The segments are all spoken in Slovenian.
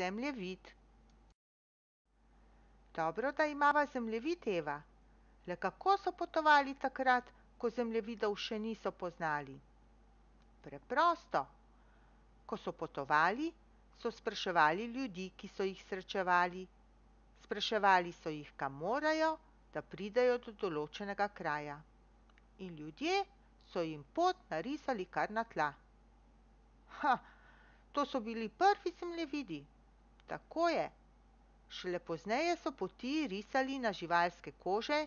zemljevid. Dobro, da imava zemljevid, Eva. Le kako so potovali takrat, ko zemljevidov še niso poznali? Preprosto. Ko so potovali, so spraševali ljudi, ki so jih srečevali. Spraševali so jih, kam morajo, da pridajo do določenega kraja. In ljudje so jim pot narisali kar na tla. Ha, to so bili prvi zemljevidi. Tako je. Šele pozneje so poti risali na živalske kože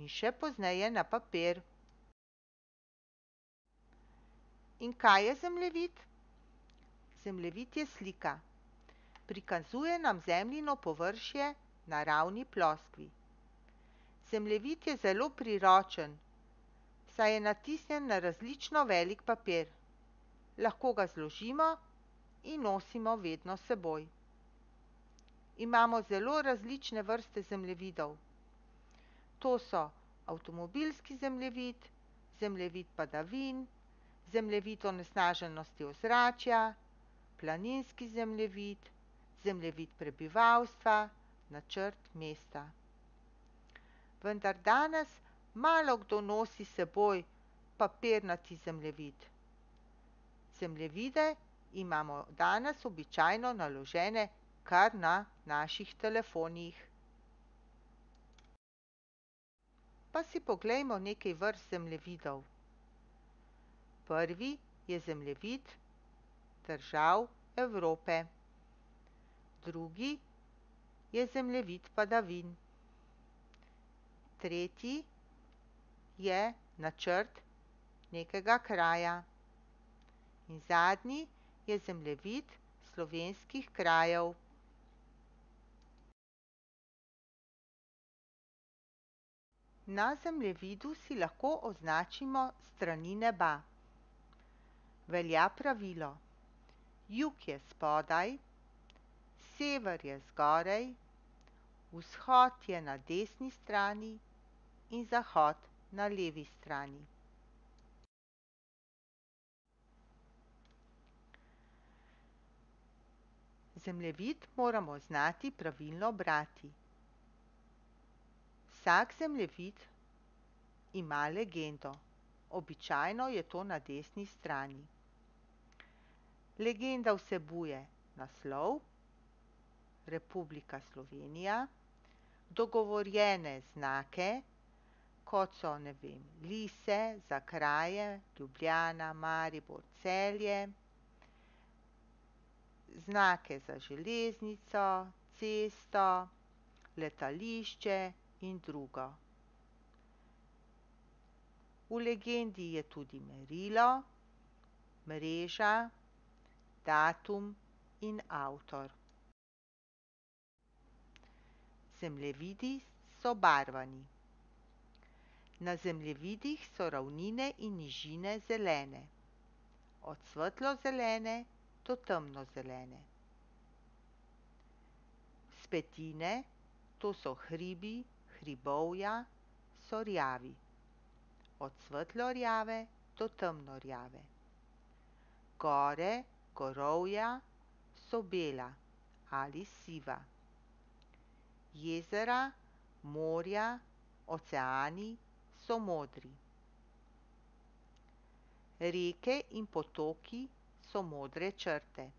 in še pozneje na papir. In kaj je zemljevid? Zemljevid je slika. Prikazuje nam zemljino površje na ravni ploskvi. Zemljevid je zelo priročen, saj je natisnjen na različno velik papir. Lahko ga zložimo in nosimo vedno seboj imamo zelo različne vrste zemljevidov. To so avtomobilski zemljevid, zemljevid padavin, zemljevid onesnaženosti ozračja, planinski zemljevid, zemljevid prebivalstva, načrt mesta. Vendar danes malo kdo nosi seboj papirnati zemljevid. Zemljevide imamo danes običajno naložene kar na naših telefonih. Pa si poglejmo nekaj vrst zemljevidov. Prvi je zemljevid držav Evrope. Drugi je zemljevid padavin. Tretji je načrt nekega kraja. In zadnji je zemljevid slovenskih krajev. Na zemljevidu si lahko označimo strani neba. Velja pravilo. Jug je spodaj, sever je zgorej, vzhod je na desni strani in zahod na levi strani. Zemljevid moramo znati pravilno brati. Vsak zemljevid ima legendo. Običajno je to na desni strani. Legenda vsebuje naslov Republika Slovenija, dogovorjene znake, kot so, ne vem, lise, zakraje, Ljubljana, Maribor, Celje, znake za železnico, cesto, letališče, in druga. V legendi je tudi merilo, mreža, datum in avtor. Zemljevidi so barvani. Na zemljevidih so ravnine in nižine zelene, od svetlo zelene do temno zelene. Spetine, to so hribi, hribovja so rjavi, od svetlo rjave do temno rjave. Gore, gorovja so bela ali siva. Jezera, morja, oceani so modri. Reke in potoki so modre črte.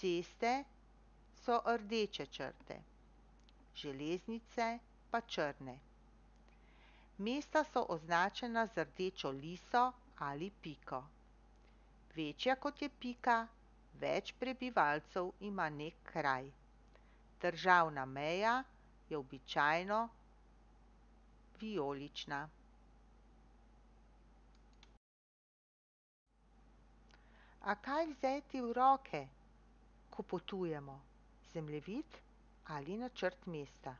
Ceste so rdeče črte železnice pa črne. Mesta so označena z rdečo liso ali piko. Večja kot je pika, več prebivalcev ima nek kraj. Državna meja je običajno violična. A kaj vzeti v roke, ko potujemo? Zemljevid? Zemljevid? ali načrt mesta.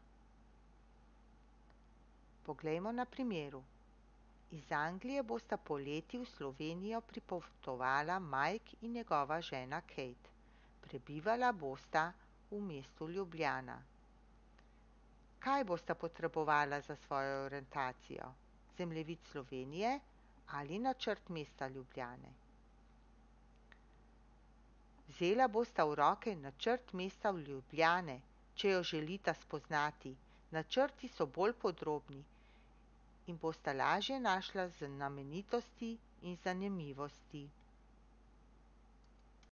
Poglejmo na primeru. Iz Anglije bosta poleti v Slovenijo pripotovala Mike in njegova žena Kate. Prebivala bosta v mestu Ljubljana. Kaj bosta potrebovala za svojo orientacijo? Zemljevid Slovenije ali načrt mesta Ljubljane? Vzela bosta v roke načrt mesta v Ljubljane, če jo želita spoznati, načrti so bolj podrobni in bosta lažje našla znamenitosti in zanimivosti.